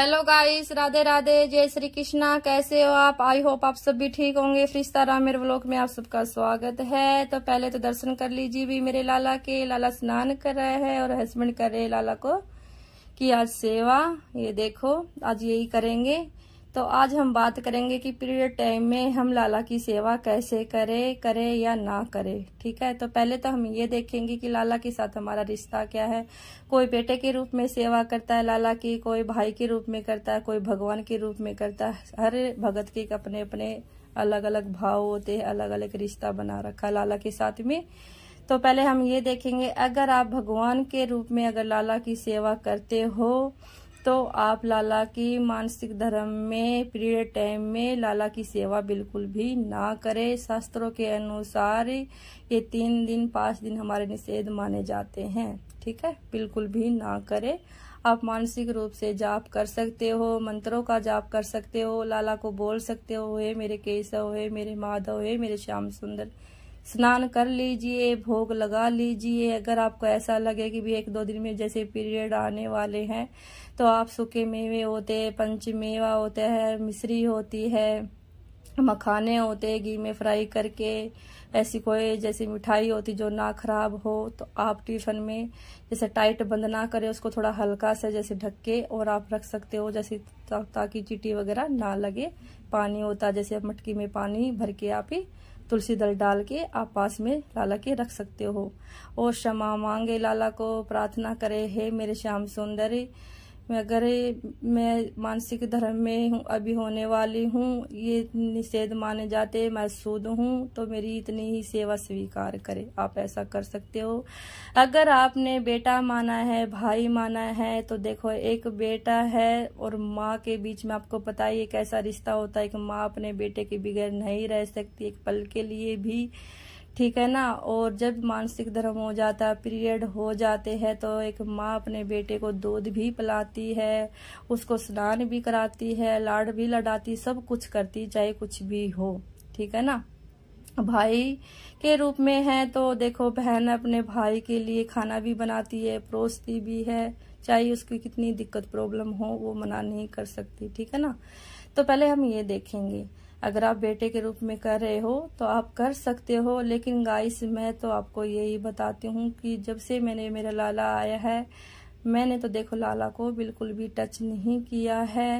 hello guys Radhe Radhe जय श्री कृष्णा कैसे हो आप आई होप आप सब भी ठीक होंगे फ्रिश्ता राम मेरे ब्लॉक में आप सबका स्वागत है तो पहले तो दर्शन कर लीजिए भी मेरे लाला के लाला स्नान कर रहे हैं और हस्बैंड कर रहे हैं लाला को कि आज सेवा ये देखो आज यही करेंगे तो आज हम बात करेंगे कि पीरियड टाइम में हम लाला की सेवा कैसे करें करें या ना करें ठीक है तो पहले तो हम ये देखेंगे कि लाला के साथ हमारा रिश्ता क्या है कोई बेटे के रूप में सेवा करता है लाला की कोई भाई के रूप में करता है कोई भगवान के रूप में करता है हर भगत के अपने अपने अलग अलग भाव होते हैं अलग अलग रिश्ता बना रखा है लाला के साथ में तो पहले हम ये देखेंगे अगर आप भगवान के रूप में अगर लाला की सेवा करते हो तो आप लाला की मानसिक धर्म में पीरियड टाइम में लाला की सेवा बिल्कुल भी ना करें शास्त्रों के अनुसार ये तीन दिन पाँच दिन हमारे निषेध माने जाते हैं ठीक है बिल्कुल भी ना करें आप मानसिक रूप से जाप कर सकते हो मंत्रों का जाप कर सकते हो लाला को बोल सकते हो हे मेरे केशव हे मेरे माधव हे मेरे श्याम सुंदर स्नान कर लीजिए भोग लगा लीजिए अगर आपको ऐसा लगे कि भी एक दो दिन में जैसे पीरियड आने वाले हैं तो आप सूखे मेवे होते पंचमेवा होता है मिश्री होती है मखाने होते घी में फ्राई करके ऐसी कोई जैसी मिठाई होती जो ना खराब हो तो आप टिफिन में जैसे टाइट बंद ना करें उसको थोड़ा हल्का सा जैसे ढक के और आप रख सकते हो जैसे ता, ताकि चीटी वगैरह ना लगे पानी होता जैसे मटकी में पानी भर के आप ही तुलसी दल डाल के आप पास में लाला के रख सकते हो और क्षमा मांगे लाला को प्रार्थना करे हे मेरे श्याम सुंदरी मैं अगर मैं मानसिक धर्म में हूँ अभी होने वाली हूँ ये निषेध माने जाते मैं शुद्ध हूँ तो मेरी इतनी ही सेवा स्वीकार करें आप ऐसा कर सकते हो अगर आपने बेटा माना है भाई माना है तो देखो एक बेटा है और माँ के बीच में आपको पता ही एक ऐसा रिश्ता होता है कि माँ अपने बेटे के बगैर नहीं रह सकती एक पल के लिए भी ठीक है ना और जब मानसिक धर्म हो जाता है पीरियड हो जाते हैं तो एक माँ अपने बेटे को दूध भी पिलाती है उसको स्नान भी कराती है लाड भी लड़ाती सब कुछ करती चाहे कुछ भी हो ठीक है ना भाई के रूप में है तो देखो बहन अपने भाई के लिए खाना भी बनाती है परोसती भी है चाहे उसकी कितनी दिक्कत प्रॉब्लम हो वो मना नहीं कर सकती ठीक है ना तो पहले हम ये देखेंगे अगर आप बेटे के रूप में कर रहे हो तो आप कर सकते हो लेकिन गाइस मैं तो आपको यही बताती हूँ कि जब से मैंने मेरा लाला आया है मैंने तो देखो लाला को बिल्कुल भी टच नहीं किया है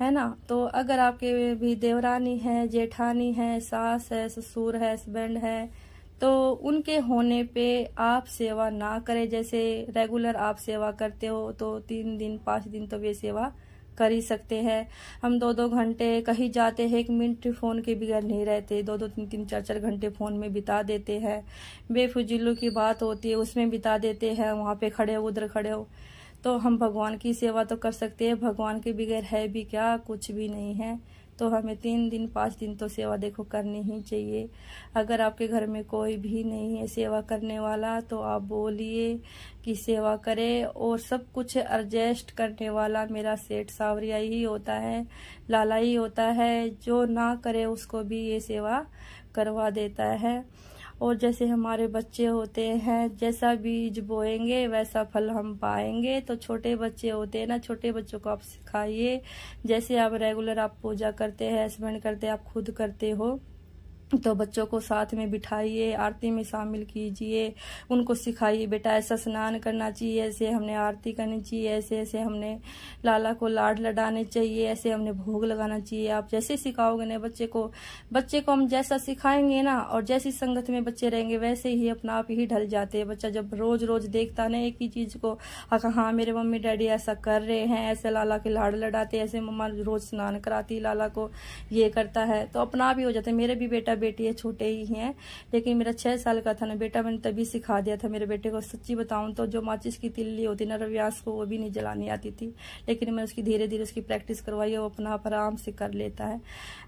है ना तो अगर आपके भी देवरानी है जेठानी है सास है ससुर है हस्बैंड है तो उनके होने पे आप सेवा ना करें जैसे रेगुलर आप सेवा करते हो तो तीन दिन पाँच दिन तो वे सेवा कर ही सकते हैं हम दो दो घंटे कहीं जाते हैं एक मिनट फ़ोन के बगैर नहीं रहते दो दो तीन तीन चार चार घंटे फ़ोन में बिता देते हैं बेफजीलों की बात होती है उसमें बिता देते हैं वहाँ पे खड़े हो उधर खड़े हो तो हम भगवान की सेवा तो कर सकते हैं भगवान के बगैर है भी क्या कुछ भी नहीं है तो हमें तीन दिन पाँच दिन तो सेवा देखो करनी ही चाहिए अगर आपके घर में कोई भी नहीं है सेवा करने वाला तो आप बोलिए कि सेवा करे और सब कुछ एडजस्ट करने वाला मेरा सेठ सावरिया ही होता है लाला ही होता है जो ना करे उसको भी ये सेवा करवा देता है और जैसे हमारे बच्चे होते हैं जैसा बीज बोएंगे वैसा फल हम पाएंगे तो छोटे बच्चे होते हैं ना छोटे बच्चों को आप सिखाइए जैसे आप रेगुलर आप पूजा करते हैं हस्बैंड करते हैं आप खुद करते हो तो बच्चों को साथ में बिठाइए आरती में शामिल कीजिए उनको सिखाइए बेटा ऐसा स्नान करना चाहिए ऐसे हमने आरती करनी चाहिए ऐसे ऐसे हमने लाला को लाड लडाने चाहिए ऐसे हमने भोग लगाना चाहिए आप जैसे सिखाओगे ना बच्चे को बच्चे को हम जैसा सिखाएंगे ना और जैसी संगत में बच्चे रहेंगे वैसे ही अपना आप ही ढल जाते हैं बच्चा जब रोज रोज देखता ना एक ही चीज़ को हाँ, हाँ, हाँ मेरे मम्मी डैडी ऐसा कर रहे हैं ऐसे लाला के लाड लडाते ऐसे मम्मा रोज स्नान कराती लाला को ये करता है तो अपना आप ही हो जाते मेरे भी बेटा बेटी है छोटे ही हैं लेकिन मेरा छह साल का था ना बेटा मैंने तभी सिखा दिया था मेरे बेटे को सच्ची बताऊं तो जो माचिस की तिल्ली होती ना रवियास को वो भी नहीं जलानी आती थी लेकिन मैं उसकी धीरे धीरे उसकी प्रैक्टिस करवाई वो अपना आप आराम से कर लेता है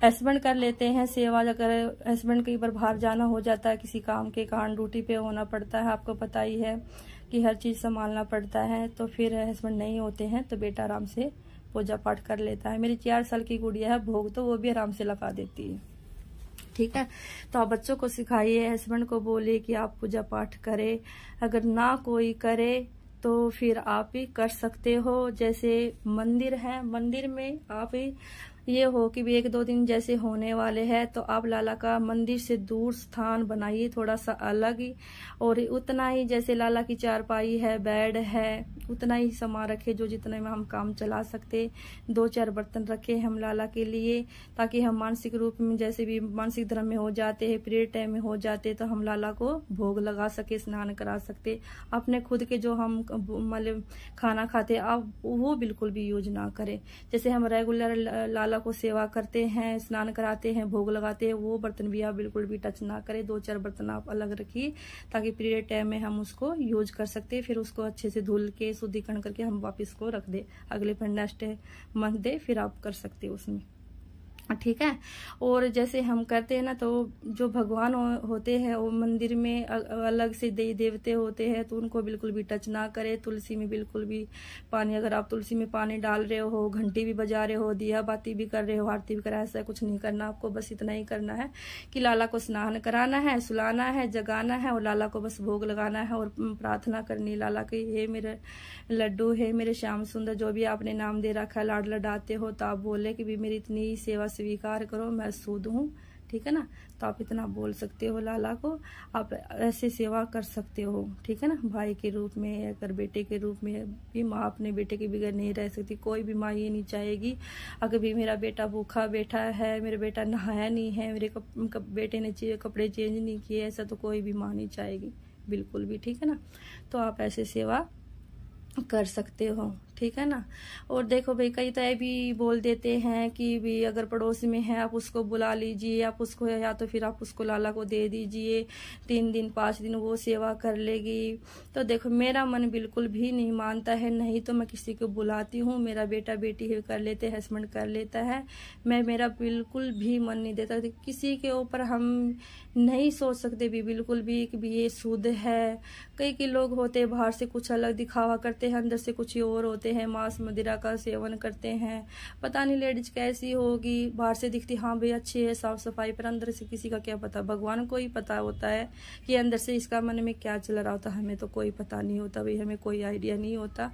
हस्बैंड कर लेते हैं सेवा अगर हस्बैंड कई बार बाहर जाना हो जाता है किसी काम के कारण ड्यूटी पे होना पड़ता है आपको पता ही है कि हर चीज़ संभालना पड़ता है तो फिर हस्बैंड नहीं होते हैं तो बेटा आराम से पूजा पाठ कर लेता है मेरी चार साल की गुड़िया है भोग तो वो भी आराम से लगा देती है ठीक है तो आप बच्चों को सिखाइए हस्बैंड को बोलिए कि आप पूजा पाठ करें अगर ना कोई करे तो फिर आप ही कर सकते हो जैसे मंदिर है मंदिर में आप ही ये हो कि भी एक दो दिन जैसे होने वाले हैं तो आप लाला का मंदिर से दूर स्थान बनाइए थोड़ा सा अलग ही और उतना ही जैसे लाला की चारपाई है बेड है उतना ही सामान रखे जो जितने में हम काम चला सकते दो चार बर्तन रखे हम लाला के लिए ताकि हम मानसिक रूप में जैसे भी मानसिक धर्म में हो जाते हैं प्रेयर टाइम में हो जाते तो हम लाला को भोग लगा सके स्नान करा सकते अपने खुद के जो हम मतलब खाना खाते आप वो बिल्कुल भी यूज ना करें जैसे हम रेगुलर लाला माला को सेवा करते हैं स्नान कराते हैं भोग लगाते हैं वो बर्तन भी आप बिल्कुल भी टच ना करें दो चार बर्तन आप अलग रखिए ताकि पीरियड टाइम में हम उसको यूज कर सकते फिर उसको अच्छे से धुल के शुद्धिकरण करके हम वापस को रख दे अगले पर नेक्स्ट मंथ दे फिर आप कर सकते उसमें ठीक है और जैसे हम करते हैं ना तो जो भगवान होते हैं वो मंदिर में अलग से देवी देवते होते हैं तो उनको बिल्कुल भी टच ना करें तुलसी में बिल्कुल भी पानी अगर आप तुलसी में पानी डाल रहे हो घंटी भी बजा रहे हो दिया बाती भी कर रहे हो आरती भी करा ऐसा कुछ नहीं करना आपको बस इतना ही करना है कि लाला को स्नान कराना है सुलाना है जगाना है और लाला को बस भोग लगाना है और प्रार्थना करनी लाला की हे मेरे लड्डू हे मेरे श्याम सुंदर जो भी आपने नाम दे रखा है लाड लडाते हो तो आप बोले कि भी मेरी इतनी सेवा स्वीकार करो मैं सूद हूँ ठीक है ना तो आप इतना बोल सकते हो लाला को आप ऐसे सेवा कर सकते हो ठीक है ना भाई के रूप में अगर बेटे के रूप में भी माँ अपने बेटे के बगैर नहीं रह सकती कोई भी माँ ये नहीं चाहेगी अगर भी मेरा बेटा भूखा बैठा है मेरा बेटा नहाया नहीं है मेरे कप, कप, बेटे ने कपड़े चेंज नहीं किए ऐसा तो कोई भी माँ नहीं चाहेगी बिल्कुल भी ठीक है ना तो आप ऐसे सेवा कर सकते हो ठीक है ना और देखो भाई कई तो भी बोल देते हैं कि भी अगर पड़ोस में है आप उसको बुला लीजिए आप उसको या तो फिर आप उसको लाला को दे दीजिए तीन दिन पाँच दिन वो सेवा कर लेगी तो देखो मेरा मन बिल्कुल भी नहीं मानता है नहीं तो मैं किसी को बुलाती हूँ मेरा बेटा बेटी ही कर लेते हस्बैंड कर लेता है मैं मेरा बिल्कुल भी मन नहीं देता तो किसी के ऊपर हम नहीं सोच सकते भी बिल्कुल भी कि भी ये शुद्ध है कई कई लोग होते बाहर से कुछ अलग दिखावा करते हैं अंदर से कुछ और होते करते हैं मांस मदिरा का सेवन करते हैं पता नहीं लेडीज कैसी होगी बाहर से दिखती हाँ भाई अच्छी है साफ सफाई पर अंदर से किसी का क्या पता भगवान को ही पता होता है कि अंदर से इसका मन में क्या चल रहा होता हमें तो कोई पता नहीं होता भाई हमें कोई आइडिया नहीं होता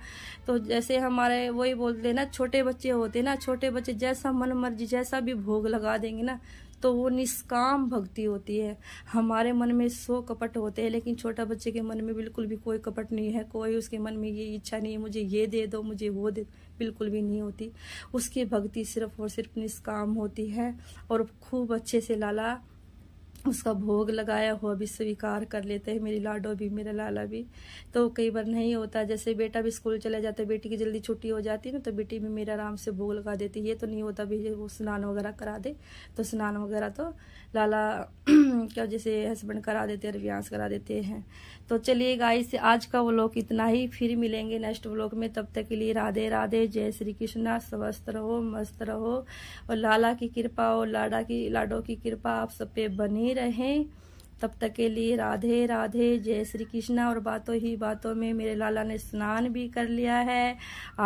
तो जैसे हमारे वही बोलते ना छोटे बच्चे होते ना छोटे बच्चे जैसा मन मर्जी जैसा भी भोग लगा देंगे ना तो वो निष्काम भक्ति होती है हमारे मन में सो कपट होते हैं लेकिन छोटा बच्चे के मन में बिल्कुल भी कोई कपट नहीं है कोई उसके मन में ये इच्छा नहीं है मुझे ये दे दो मुझे वो दे बिल्कुल भी नहीं होती उसकी भक्ति सिर्फ और सिर्फ निष्काम होती है और खूब अच्छे से लाला उसका भोग लगाया हुआ भी स्वीकार कर लेते हैं मेरी लाडो भी मेरा लाला भी तो कई बार नहीं होता जैसे बेटा भी स्कूल चला जाता है बेटी की जल्दी छुट्टी हो जाती है ना तो बेटी भी मेरा आराम से भोग लगा देती है ये तो नहीं होता भी वो स्नान वगैरह करा दे तो स्नान वगैरह तो लाला क्या जैसे हस्बैंड करा देते हैं रिव्यांस करा देते हैं तो चलिए गाइस आज का व्लॉग इतना ही फिर मिलेंगे नेक्स्ट व्लॉग में तब तक के लिए राधे राधे जय श्री कृष्णा स्वस्थ रहो मस्त रहो और लाला की कृपा और लाडा की लाडो की कृपा आप सब पे बनी ही रहें तब तक के लिए राधे राधे जय श्री कृष्णा और बातों ही बातों में मेरे लाला ने स्नान भी कर लिया है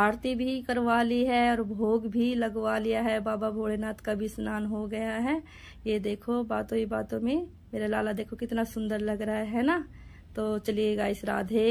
आरती भी करवा ली है और भोग भी लगवा लिया है बाबा भोलेनाथ का भी स्नान हो गया है ये देखो बातों ही बातों में मेरा लाला देखो कितना सुंदर लग रहा है ना तो चलिए गाइस राधे